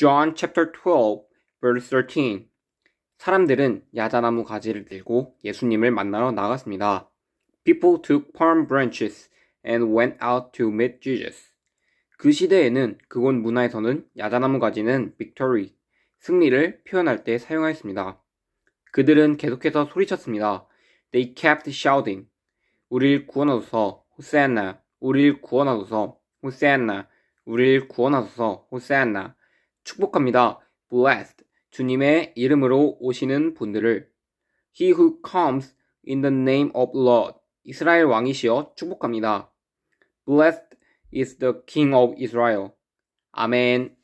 John chapter 12 verse 13 사람들은 야자나무 가지를 들고 예수님을 만나러 나갔습니다. People took palm branches and went out to meet Jesus. 그 시대에는 그곳 문화에서는 야자나무 가지는 victory, 승리를 표현할 때 사용하였습니다. 그들은 계속해서 소리쳤습니다. They kept shouting. 우리를 구원하소서, 호세안나. 우리를 구원하소서, 호세안나. 우리를 구원하소서, 호세안나. 축복합니다. Blessed. 주님의 이름으로 오시는 분들을. He who comes in the name of Lord. 이스라엘 왕이시여 축복합니다. Blessed is the King of Israel. 아멘.